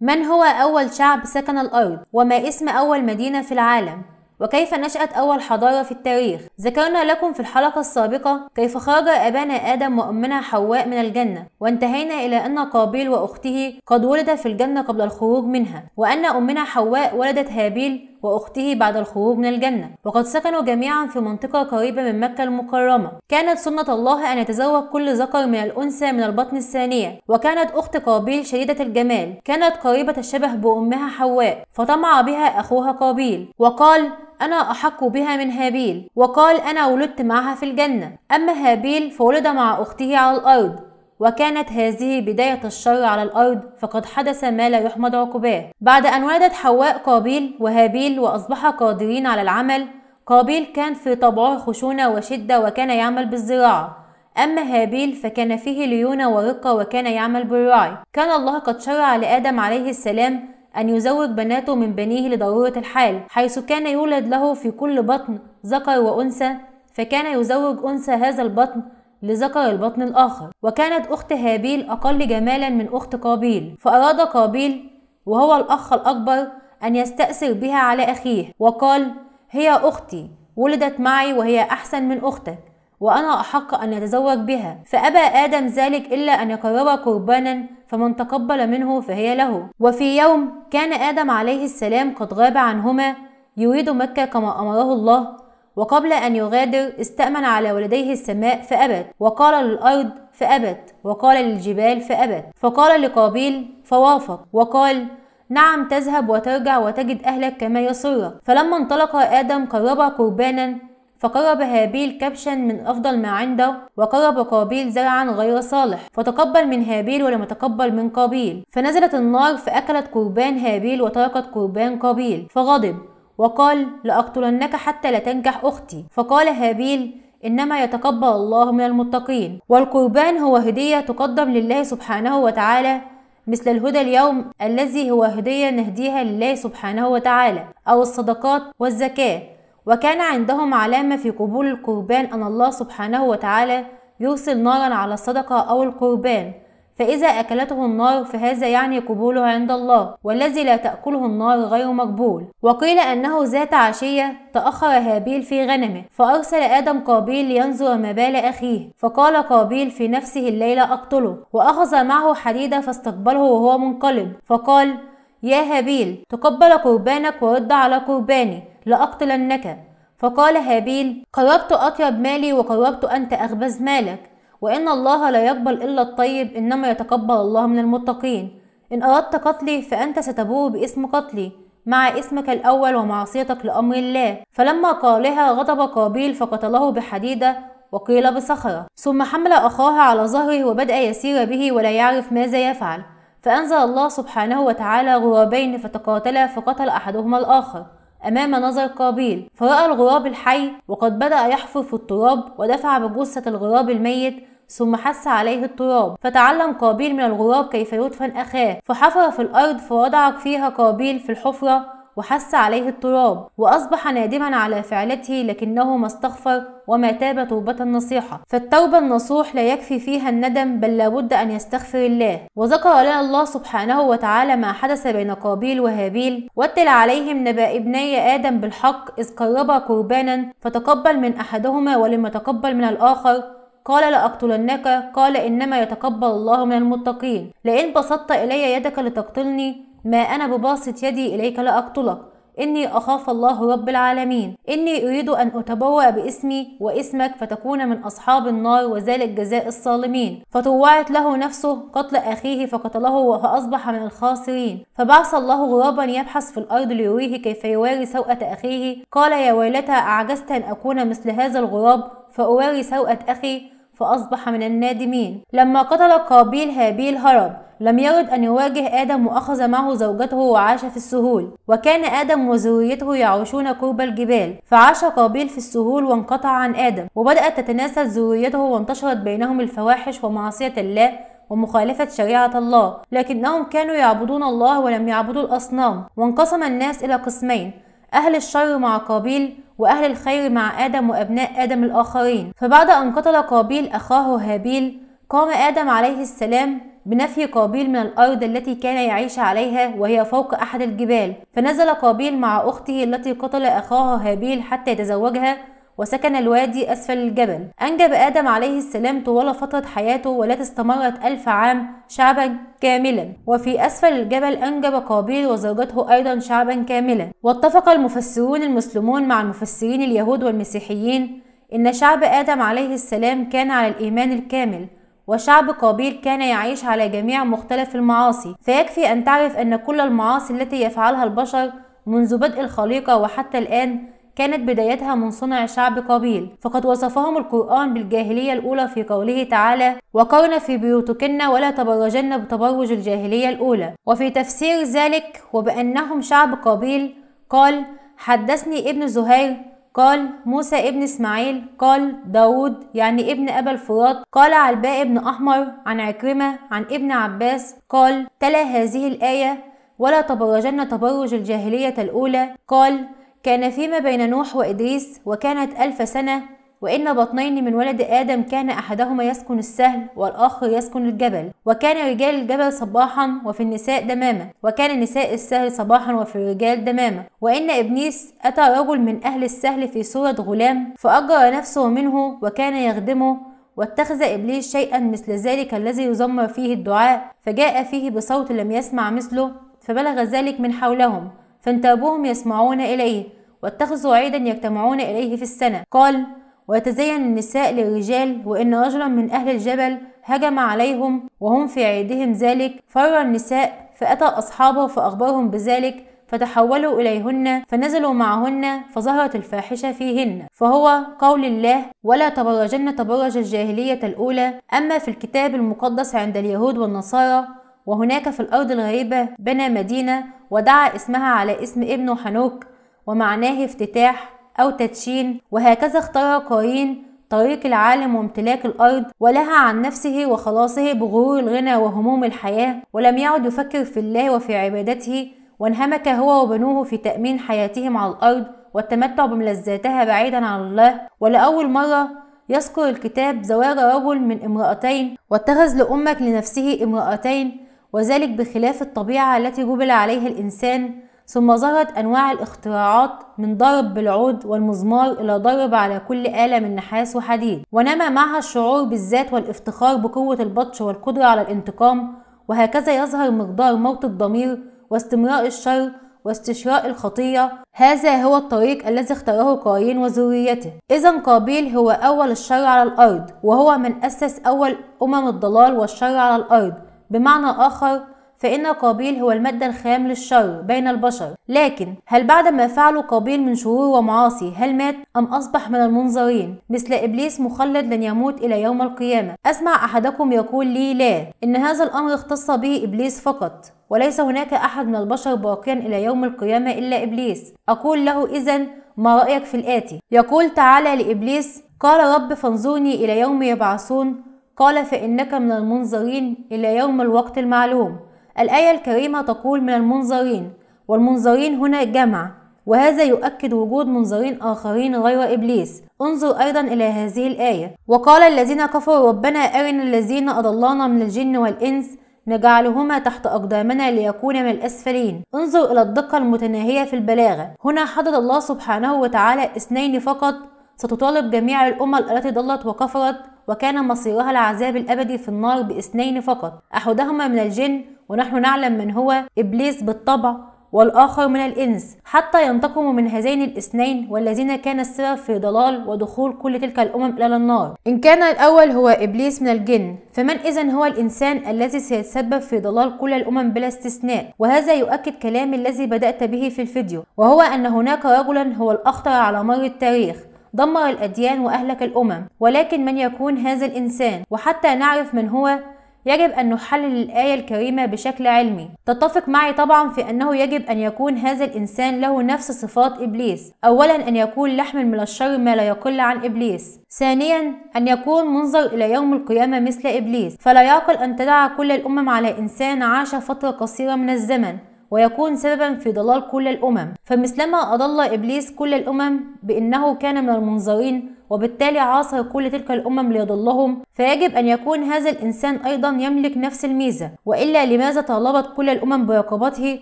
من هو أول شعب سكن الأرض؟ وما اسم أول مدينة في العالم؟ وكيف نشأت أول حضارة في التاريخ؟ ذكرنا لكم في الحلقة السابقة كيف خرج أبانا آدم وأمنا حواء من الجنة، وانتهينا إلى أن قابيل وأخته قد ولد في الجنة قبل الخروج منها، وأن أمنا حواء ولدت هابيل وأخته بعد الخروج من الجنة وقد سكنوا جميعا في منطقة قريبة من مكة المكرمة كانت سنة الله أن يتزوج كل ذكر من الأنثى من البطن الثانية وكانت أخت قابيل شديدة الجمال كانت قريبة الشبه بأمها حواء فطمع بها أخوها قابيل وقال أنا أحق بها من هابيل وقال أنا ولدت معها في الجنة أما هابيل فولد مع أخته على الأرض وكانت هذه بداية الشر على الأرض فقد حدث ما لا يحمد عقباه بعد أن ولدت حواء قابيل وهابيل وأصبحا قادرين على العمل قابيل كان في طبعه خشونة وشدة وكان يعمل بالزراعة أما هابيل فكان فيه ليونة ورقة وكان يعمل بالرعي كان الله قد شرع لآدم عليه السلام أن يزوج بناته من بنيه لضرورة الحال حيث كان يولد له في كل بطن ذكر وأنثى فكان يزوج أنثى هذا البطن لذكر البطن الآخر وكانت أخت هابيل أقل جمالا من أخت قابيل فأراد قابيل وهو الأخ الأكبر أن يستأثر بها على أخيه وقال هي أختي ولدت معي وهي أحسن من أختك وأنا أحق أن يتزوج بها فأبى آدم ذلك إلا أن يقرب قربانا فمن تقبل منه فهي له وفي يوم كان آدم عليه السلام قد غاب عنهما يريد مكة كما أمره الله وقبل أن يغادر استأمن على ولديه السماء فأبت وقال للأرض فأبت وقال للجبال فأبت فقال لقابيل فوافق وقال نعم تذهب وترجع وتجد أهلك كما يصرك فلما انطلق آدم قرب قربانا فقرب هابيل كبشا من أفضل ما عنده وقرب قابيل زرعا غير صالح فتقبل من هابيل ولم يتقبل من قابيل فنزلت النار فأكلت قربان هابيل وتركت قربان قابيل فغضب وقال لأقتلنك حتى لا تنجح أختي فقال هابيل إنما يتقبل الله من المتقين والقربان هو هدية تقدم لله سبحانه وتعالى مثل الهدى اليوم الذي هو هدية نهديها لله سبحانه وتعالى أو الصدقات والزكاة وكان عندهم علامة في قبول القربان أن الله سبحانه وتعالى يرسل نارا على الصدقة أو القربان فإذا أكلته النار فهذا يعني قبوله عند الله والذي لا تأكله النار غير مقبول وقيل أنه ذات عشية تأخر هابيل في غنمه فأرسل آدم قابيل لينظر ما بال أخيه فقال قابيل في نفسه الليلة أقتله وأخذ معه حديدة فاستقبله وهو منقلب فقال يا هابيل تقبل قربانك ورد على قرباني لأقتلنك فقال هابيل قربت أطيب مالي وقربت أنت أخبز مالك وإن الله لا يقبل إلا الطيب إنما يتقبل الله من المتقين إن أردت قتلي فأنت ستبوء باسم قتلي مع اسمك الأول ومعصيتك لأمر الله فلما قالها غضب قابيل فقتله بحديدة وقيل بصخرة ثم حمل أخاه على ظهره وبدأ يسير به ولا يعرف ماذا يفعل فأنزل الله سبحانه وتعالى غرابين فتقاتلا فقتل أحدهما الآخر أمام نظر قابيل فرأى الغراب الحي وقد بدأ يحفر في التراب ودفع بجثة الغراب الميت ثم حس عليه التراب فتعلم قابيل من الغراب كيف يدفن أخاه فحفر في الأرض فوضع فيها قابيل في الحفرة وحث عليه التراب وأصبح نادما على فعلته لكنه ما استغفر وما تاب توبة نصيحة فالتوبة النصوح لا يكفي فيها الندم بل لابد أن يستغفر الله وذكر لنا الله سبحانه وتعالى ما حدث بين قابيل وهابيل واتل عليهم نبأ ابني آدم بالحق إذ قربا قربانا فتقبل من أحدهما ولم يتقبل من الآخر قال لأقتلنك قال إنما يتقبل الله من المتقين لئن بسطت إلي يدك لتقتلني ما أنا بباسط يدي إليك لأقتلك إني أخاف الله رب العالمين إني أريد أن أتبوأ باسمي واسمك فتكون من أصحاب النار وذلك جزاء الصالمين فطوعت له نفسه قتل أخيه فقتله فأصبح من الخاسرين فبعث الله غرابا يبحث في الأرض ليريه كيف يواري سوءة أخيه قال يا ويلتى أعجزت أن أكون مثل هذا الغراب فأواري سوءة أخي فأصبح من النادمين لما قتل قابيل هابيل هرب لم يرد أن يواجه آدم وأخذ معه زوجته وعاش في السهول وكان آدم وذريته يعيشون قرب الجبال فعاش قابيل في السهول وانقطع عن آدم وبدأت تتناسل ذريته وانتشرت بينهم الفواحش ومعصية الله ومخالفة شريعة الله لكنهم كانوا يعبدون الله ولم يعبدوا الأصنام وانقسم الناس إلى قسمين أهل الشر مع قابيل وأهل الخير مع آدم وأبناء آدم الآخرين فبعد أن قتل قابيل أخاه هابيل قام آدم عليه السلام بنفي قابيل من الأرض التي كان يعيش عليها وهي فوق أحد الجبال فنزل قابيل مع أخته التي قتل أخاها هابيل حتى يتزوجها وسكن الوادي أسفل الجبل أنجب آدم عليه السلام طوال فترة حياته والتي استمرت ألف عام شعبا كاملا وفي أسفل الجبل أنجب قابيل وزوجته أيضا شعبا كاملا واتفق المفسرون المسلمون مع المفسرين اليهود والمسيحيين إن شعب آدم عليه السلام كان على الإيمان الكامل وشعب قابيل كان يعيش على جميع مختلف المعاصي فيكفي أن تعرف أن كل المعاصي التي يفعلها البشر منذ بدء الخليقة وحتى الآن كانت بدايتها من صنع شعب قابيل فقد وصفهم القرآن بالجاهلية الأولى في قوله تعالى وقرن في بيوتكن ولا تبرجن بتبرج الجاهلية الأولى وفي تفسير ذلك وبأنهم شعب قابيل قال حدثني ابن زهير قال موسى ابن اسماعيل قال داود يعني ابن أبا الفرات قال علباء ابن أحمر عن عكرمة عن ابن عباس قال تلا هذه الآية ولا تبرجن تبرج الجاهلية الأولى قال كان فيما بين نوح وإدريس وكانت ألف سنة وإن بطنين من ولد آدم كان أحدهما يسكن السهل والآخر يسكن الجبل وكان رجال الجبل صباحا وفي النساء دمامة وكان نساء السهل صباحا وفي الرجال دمامة وإن إبليس أتى رجل من أهل السهل في صورة غلام فأجر نفسه منه وكان يخدمه واتخذ إبليس شيئا مثل ذلك الذي يزمر فيه الدعاء فجاء فيه بصوت لم يسمع مثله فبلغ ذلك من حولهم فانتابوهم يسمعون إليه واتخذوا عيدا يجتمعون إليه في السنة قال ويتزين النساء للرجال وإن رجلا من أهل الجبل هجم عليهم وهم في عيدهم ذلك فر النساء فأتى أصحابه فأخبرهم بذلك فتحولوا إليهن فنزلوا معهن فظهرت الفاحشة فيهن فهو قول الله ولا تبرجن تبرج الجاهلية الأولى أما في الكتاب المقدس عند اليهود والنصارى وهناك في الأرض الغريبة بنى مدينة ودعا اسمها على اسم ابنه حنوك ومعناه افتتاح أو تدشين وهكذا اختار قايين طريق العالم وامتلاك الأرض ولهى عن نفسه وخلاصه بغرور الغنى وهموم الحياة ولم يعد يفكر في الله وفي عبادته وانهمك هو وبنوه في تأمين حياتهم على الأرض والتمتع بملذاتها بعيدا عن الله ولأول مرة يذكر الكتاب زواج رجل من امرأتين واتخذ لأمك لنفسه امرأتين وذلك بخلاف الطبيعة التي جبل عليها الإنسان ثم ظهرت أنواع الاختراعات من ضرب بالعود والمزمار إلى ضرب على كل آلة من نحاس وحديد ونما معها الشعور بالذات والافتخار بقوة البطش والقدرة على الانتقام وهكذا يظهر مقدار موت الضمير واستمراء الشر واستشراء الخطية هذا هو الطريق الذي اختاره قايين وذريته إذا قابيل هو أول الشر على الأرض وهو من أسس أول أمم الضلال والشر على الأرض بمعنى آخر فإن قابيل هو المادة الخام للشر بين البشر لكن هل بعد ما فعله قابيل من شرور ومعاصي هل مات أم أصبح من المنظرين مثل إبليس مخلد لن يموت إلى يوم القيامة أسمع أحدكم يقول لي لا إن هذا الأمر اختص به إبليس فقط وليس هناك أحد من البشر باقيا إلى يوم القيامة إلا إبليس أقول له إذا ما رأيك في الآتي يقول تعالى لإبليس قال رب فانظرني إلى يوم يبعثون قال فإنك من المنظرين إلى يوم الوقت المعلوم الآية الكريمة تقول من المنظرين والمنظرين هنا جمع وهذا يؤكد وجود منظرين آخرين غير إبليس انظر أيضا إلى هذه الآية وقال الذين كفروا ربنا أرنا الذين أضلانا من الجن والإنس نجعلهما تحت أقدامنا ليكون من الأسفلين انظر إلى الدقة المتناهية في البلاغة هنا حدد الله سبحانه وتعالى اثنين فقط ستطالب جميع الأمة التي ضلت وكفرت وكان مصيرها العذاب الأبدي في النار باثنين فقط أحدهما من الجن ونحن نعلم من هو إبليس بالطبع والآخر من الإنس حتى ينتقم من هذين الاثنين والذين كان السبب في ضلال ودخول كل تلك الأمم إلى النار إن كان الأول هو إبليس من الجن فمن إذن هو الإنسان الذي سيتسبب في ضلال كل الأمم بلا استثناء وهذا يؤكد كلامي الذي بدأت به في الفيديو وهو أن هناك رجلا هو الأخطر على مر التاريخ دمر الأديان وأهلك الأمم ولكن من يكون هذا الإنسان وحتى نعرف من هو يجب أن نحلل الآية الكريمة بشكل علمي تتفق معي طبعا في أنه يجب أن يكون هذا الإنسان له نفس صفات إبليس أولا أن يكون لحم من الشر ما لا يقل عن إبليس ثانيا أن يكون منظر إلى يوم القيامة مثل إبليس فلا يعقل أن تدع كل الأمم على إنسان عاش فترة قصيرة من الزمن ويكون سببا في ضلال كل الأمم فمثلما أضل إبليس كل الأمم بأنه كان من المنظرين وبالتالي عاصر كل تلك الأمم ليضلهم فيجب أن يكون هذا الإنسان أيضا يملك نفس الميزة وإلا لماذا طالبت كل الأمم برقابته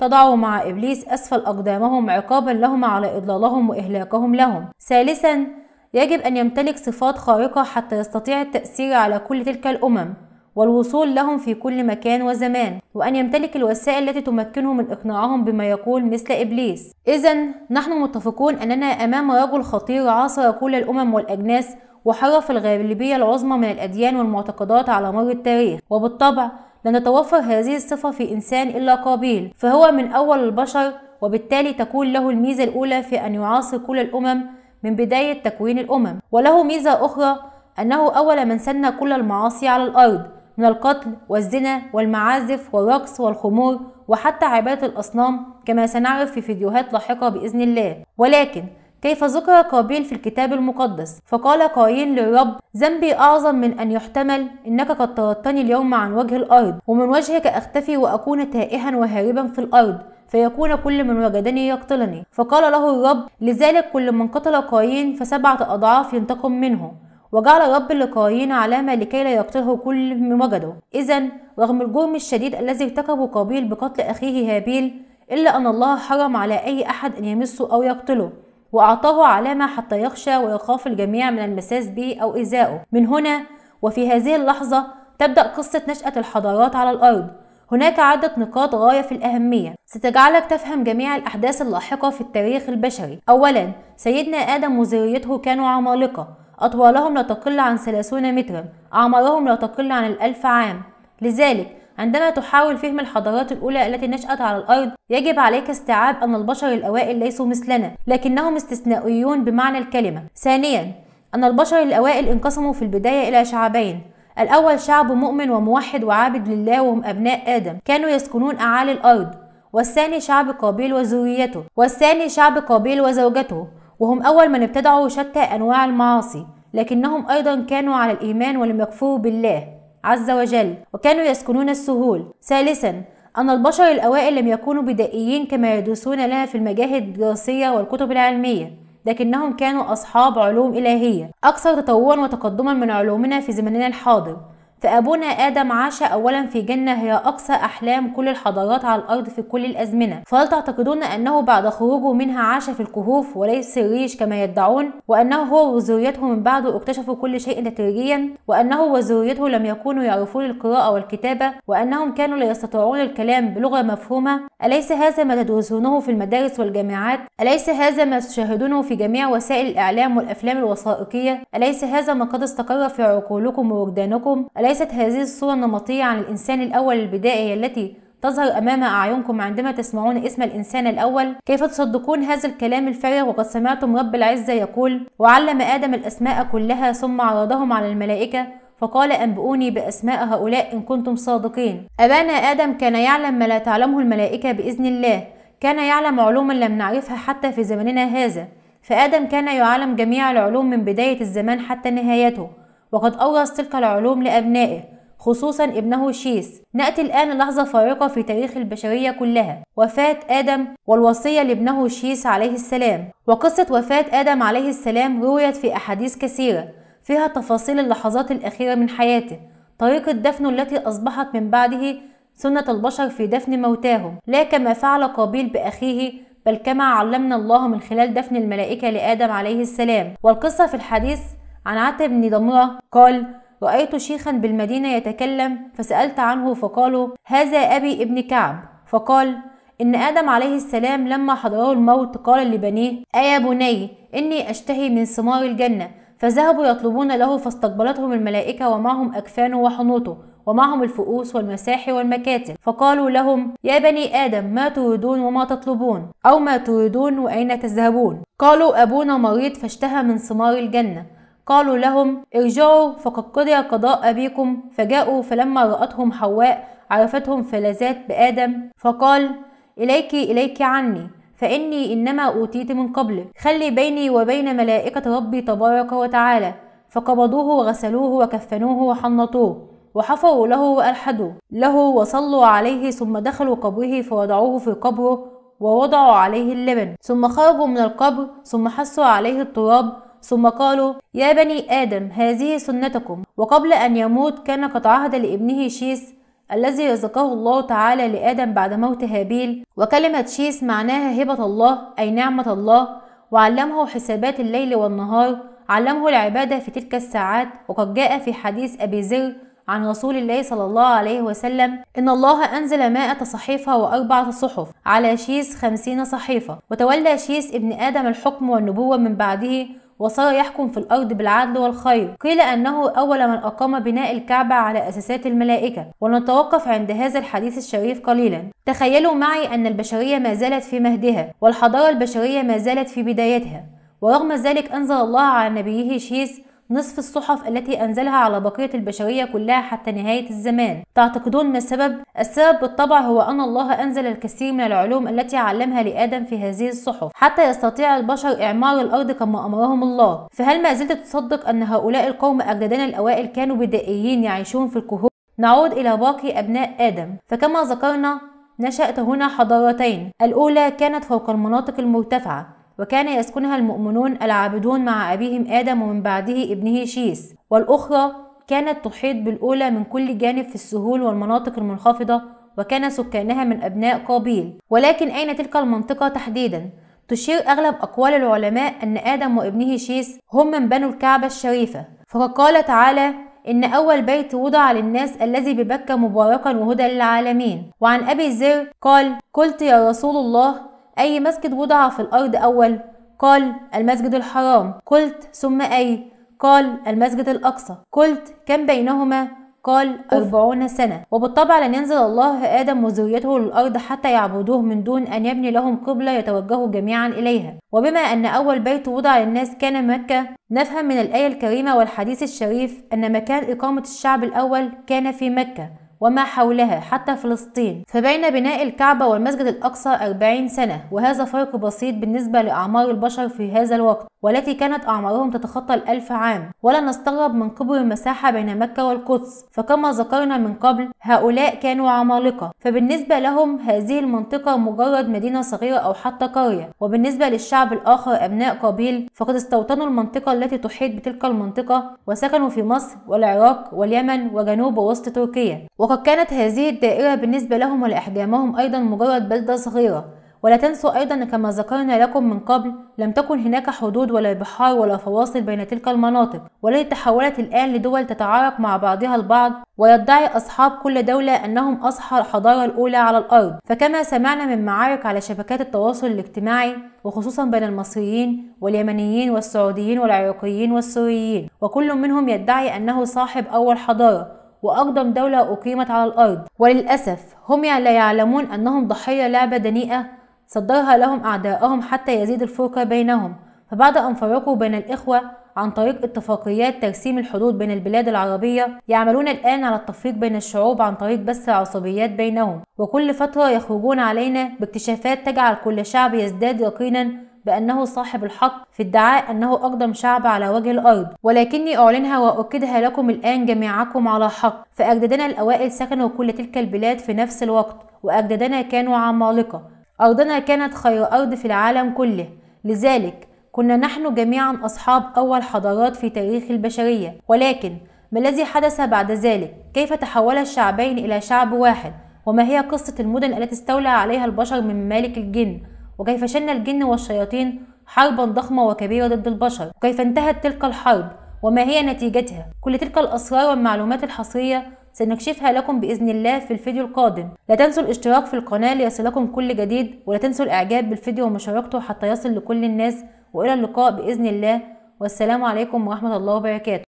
تضع مع إبليس أسفل أقدامهم عقابا لهم على إضلالهم وإهلاكهم لهم ثالثا يجب أن يمتلك صفات خارقة حتى يستطيع التأثير على كل تلك الأمم والوصول لهم في كل مكان وزمان وأن يمتلك الوسائل التي تمكنه من إقناعهم بما يقول مثل إبليس إذا نحن متفقون أننا أمام رجل خطير عاصر كل الأمم والأجناس وحرف الغالبية العظمى من الأديان والمعتقدات على مر التاريخ وبالطبع لن تتوفر هذه الصفة في إنسان إلا قابيل فهو من أول البشر وبالتالي تكون له الميزة الأولى في أن يعاصر كل الأمم من بداية تكوين الأمم وله ميزة أخرى أنه أول من سن كل المعاصي على الأرض من القتل والزنا والمعازف والرقص والخمور وحتى عبادة الأصنام كما سنعرف في فيديوهات لاحقة بإذن الله ولكن كيف ذكر قابيل في الكتاب المقدس فقال قايين للرب ذنبي أعظم من أن يحتمل إنك قد طردتني اليوم عن وجه الأرض ومن وجهك أختفي وأكون تائها وهاربا في الأرض فيكون كل من وجدني يقتلني فقال له الرب لذلك كل من قتل قايين فسبعة أضعاف ينتقم منه وجعل رب لقايين علامة لكي لا يقتله كل من وجده إذا رغم الجرم الشديد الذي ارتكبه قابيل بقتل أخيه هابيل إلا أن الله حرم على أي أحد أن يمسه أو يقتله وأعطاه علامة حتى يخشى ويخاف الجميع من المساس به أو إزاؤه من هنا وفي هذه اللحظة تبدأ قصة نشأة الحضارات على الأرض هناك عدة نقاط غاية في الأهمية ستجعلك تفهم جميع الأحداث اللاحقة في التاريخ البشري أولا سيدنا آدم وذريته كانوا عمالقة أطوالهم لا تقل عن 30 مترا أعمارهم لا تقل عن الألف عام لذلك عندما تحاول فهم الحضارات الأولى التي نشأت على الأرض يجب عليك استيعاب أن البشر الأوائل ليسوا مثلنا لكنهم استثنائيون بمعنى الكلمة ثانيا أن البشر الأوائل انقسموا في البداية إلى شعبين الأول شعب مؤمن وموحد وعابد لله وهم أبناء آدم كانوا يسكنون أعالي الأرض والثاني شعب قابيل وذريته والثاني شعب قابيل وزوجته وهم أول من ابتدعوا شتى أنواع المعاصي لكنهم أيضا كانوا على الإيمان ولم يكفروا بالله عز وجل وكانوا يسكنون السهول ثالثا أن البشر الأوائل لم يكونوا بدائيين كما يدرسون لنا في المجاهد الدراسية والكتب العلمية لكنهم كانوا أصحاب علوم إلهية أكثر تطورا وتقدما من علومنا في زمننا الحاضر فأبونا آدم عاش أولا في جنة هي أقصى أحلام كل الحضارات على الأرض في كل الأزمنة فهل تعتقدون أنه بعد خروجه منها عاش في الكهوف وليس الريش كما يدعون وأنه هو وذريته من بعده اكتشفوا كل شيء تدريجيا وأنه وذريته لم يكونوا يعرفون القراءة والكتابة وأنهم كانوا لا يستطيعون الكلام بلغة مفهومة أليس هذا ما تدرسونه في المدارس والجامعات؟ أليس هذا ما تشاهدونه في جميع وسائل الإعلام والأفلام الوثائقية؟ أليس هذا ما قد استقر في عقولكم ووجدانكم؟ أليس أليست هذه الصورة النمطية عن الإنسان الأول البدائي التي تظهر أمام أعينكم عندما تسمعون اسم الإنسان الأول كيف تصدقون هذا الكلام الفارغ وقد سمعتم رب العزة يقول وعلم آدم الأسماء كلها ثم عرضهم على الملائكة فقال أنبئوني بأسماء هؤلاء إن كنتم صادقين أبانا آدم كان يعلم ما لا تعلمه الملائكة بإذن الله كان يعلم علوما لم نعرفها حتى في زمننا هذا فآدم كان يعلم جميع العلوم من بداية الزمان حتى نهايته وقد أورث تلك العلوم لأبنائه خصوصا ابنه شيس نأتي الآن لحظة فارقة في تاريخ البشرية كلها وفاة آدم والوصية لابنه شيس عليه السلام وقصة وفاة آدم عليه السلام رويت في أحاديث كثيرة فيها تفاصيل اللحظات الأخيرة من حياته طريقة دفنه التي أصبحت من بعده سنة البشر في دفن موتاهم لا كما فعل قابيل بأخيه بل كما علمنا الله من خلال دفن الملائكة لآدم عليه السلام والقصة في الحديث عن عتب بن ضمرة قال رأيت شيخا بالمدينة يتكلم فسألت عنه فقالوا هذا أبي ابن كعب فقال إن آدم عليه السلام لما حضره الموت قال لبنيه أيا بني إني أشتهي من ثمار الجنة فذهبوا يطلبون له فاستقبلتهم الملائكة ومعهم أكفانه وحنوطه ومعهم الفؤوس والمساحي والمكاتب فقالوا لهم يا بني آدم ما تريدون وما تطلبون أو ما تريدون وأين تذهبون قالوا أبونا مريض فاشتهى من ثمار الجنة قالوا لهم ارجعوا فقد قضي قضاء أبيكم فجاءوا فلما رأتهم حواء عرفتهم فلذات بآدم فقال إليك إليك عني فإني إنما أوتيت من قبلك خلي بيني وبين ملائكة ربي تبارك وتعالى فقبضوه وغسلوه وكفنوه وحنطوه وحفروا له وألحدوا له وصلوا عليه ثم دخلوا قبره فوضعوه في قبره ووضعوا عليه اللبن ثم خرجوا من القبر ثم حسوا عليه التراب ثم قالوا يا بني آدم هذه سنتكم وقبل أن يموت كان قد عهد لابنه شيس الذي رزقه الله تعالى لآدم بعد موت هابيل وكلمة شيس معناها هبة الله أي نعمة الله وعلمه حسابات الليل والنهار علمه العبادة في تلك الساعات وقد جاء في حديث أبي ذر عن رسول الله صلى الله عليه وسلم إن الله أنزل مائة صحيفة وأربعة صحف على شيس خمسين صحيفة وتولى شيس ابن آدم الحكم والنبوة من بعده وصار يحكم في الأرض بالعدل والخير قيل أنه أول من أقام بناء الكعبة على أساسات الملائكة ولنتوقف عند هذا الحديث الشريف قليلا تخيلوا معي أن البشرية ما زالت في مهدها والحضارة البشرية ما زالت في بدايتها ورغم ذلك أنزل الله على نبيه شيس نصف الصحف التي أنزلها على بقية البشرية كلها حتى نهاية الزمان تعتقدون ما السبب؟ السبب بالطبع هو أن الله أنزل الكثير من العلوم التي علمها لآدم في هذه الصحف حتى يستطيع البشر إعمار الأرض كما أمرهم الله فهل ما زلت تصدق أن هؤلاء القوم أجدادنا الأوائل كانوا بدائيين يعيشون في الكهوف؟ نعود إلى باقي أبناء آدم فكما ذكرنا نشأت هنا حضارتين الأولى كانت فوق المناطق المرتفعة وكان يسكنها المؤمنون العابدون مع أبيهم آدم ومن بعده ابنه شيس والأخرى كانت تحيط بالأولى من كل جانب في السهول والمناطق المنخفضة وكان سكانها من أبناء قابيل ولكن أين تلك المنطقة تحديدا؟ تشير أغلب أقوال العلماء أن آدم وابنه شيس هم من بنوا الكعبة الشريفة فقد قال تعالى إن أول بيت وضع للناس الذي ببكة مباركا وهدى للعالمين وعن أبي الزر قال قلت يا رسول الله أي مسجد وضع في الأرض أول؟ قال المسجد الحرام قلت ثم أي؟ قال المسجد الأقصى قلت كم بينهما؟ قال أربعون سنة وبالطبع لن ينزل الله آدم وذريته للأرض حتى يعبدوه من دون أن يبني لهم قبلة يتوجهوا جميعا إليها وبما أن أول بيت وضع للناس كان مكة نفهم من الآية الكريمة والحديث الشريف أن مكان إقامة الشعب الأول كان في مكة وما حولها حتى فلسطين فبين بناء الكعبة والمسجد الأقصى 40 سنة وهذا فرق بسيط بالنسبة لأعمار البشر في هذا الوقت والتي كانت أعمارهم تتخطى الألف عام ولا نستغرب من كبر المساحة بين مكة والقدس فكما ذكرنا من قبل هؤلاء كانوا عمالقة فبالنسبة لهم هذه المنطقة مجرد مدينة صغيرة أو حتى قرية وبالنسبة للشعب الآخر أبناء قابيل فقد استوطنوا المنطقة التي تحيط بتلك المنطقة وسكنوا في مصر والعراق واليمن وجنوب ووسط تركيا وقد كانت هذه الدائرة بالنسبة لهم ولأحجامهم أيضا مجرد بلدة صغيرة ولا تنسوا أيضا كما ذكرنا لكم من قبل لم تكن هناك حدود ولا بحار ولا فواصل بين تلك المناطق والتي تحولت الآن لدول تتعارك مع بعضها البعض ويدعي أصحاب كل دولة أنهم أصحى الحضارة الأولى على الأرض فكما سمعنا من معارك على شبكات التواصل الاجتماعي وخصوصا بين المصريين واليمنيين والسعوديين والعراقيين والسوريين وكل منهم يدعي أنه صاحب أول حضارة وأقدم دولة أقيمت على الأرض وللأسف هم لا يعلمون أنهم ضحية لعبة دنيئة صدرها لهم أعداءهم حتى يزيد الفرقة بينهم فبعد أن فرقوا بين الإخوة عن طريق اتفاقيات ترسيم الحدود بين البلاد العربية يعملون الآن على التفريق بين الشعوب عن طريق بث عصبيات بينهم وكل فترة يخرجون علينا باكتشافات تجعل كل شعب يزداد يقينا بأنه صاحب الحق في ادعاء أنه أقدم شعب على وجه الأرض ولكني أعلنها وأؤكدها لكم الآن جميعكم على حق فأجدادنا الأوائل سكنوا كل تلك البلاد في نفس الوقت وأجدادنا كانوا عمالقة أرضنا كانت خير أرض في العالم كله لذلك كنا نحن جميعا أصحاب أول حضارات في تاريخ البشرية ولكن ما الذي حدث بعد ذلك؟ كيف تحول الشعبين إلى شعب واحد؟ وما هي قصة المدن التي استولى عليها البشر من ممالك الجن؟ وكيف شن الجن والشياطين حربا ضخمة وكبيرة ضد البشر وكيف انتهت تلك الحرب وما هي نتيجتها كل تلك الأسرار والمعلومات الحصرية سنكشفها لكم بإذن الله في الفيديو القادم لا تنسوا الاشتراك في القناة ليصلكم كل جديد ولا تنسوا الإعجاب بالفيديو ومشاركته حتى يصل لكل الناس وإلى اللقاء بإذن الله والسلام عليكم ورحمة الله وبركاته